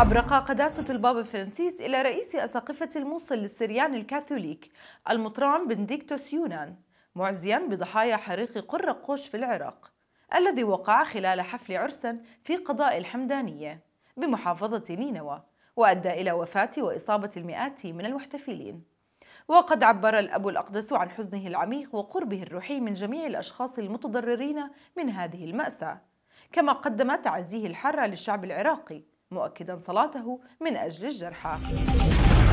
أبرق قداسة البابا فرانسيس إلى رئيس أساقفة الموصل للسريان الكاثوليك المطران بنديكتوس يونان معزيا بضحايا حريق قرقوش قوش في العراق الذي وقع خلال حفل عرس في قضاء الحمدانية بمحافظة نينوى وأدى إلى وفاة وإصابة المئات من المحتفلين وقد عبر الأب الأقدس عن حزنه العميق وقربه الروحي من جميع الأشخاص المتضررين من هذه المأساة كما قدم تعزيه الحرة للشعب العراقي مؤكدا صلاته من أجل الجرحى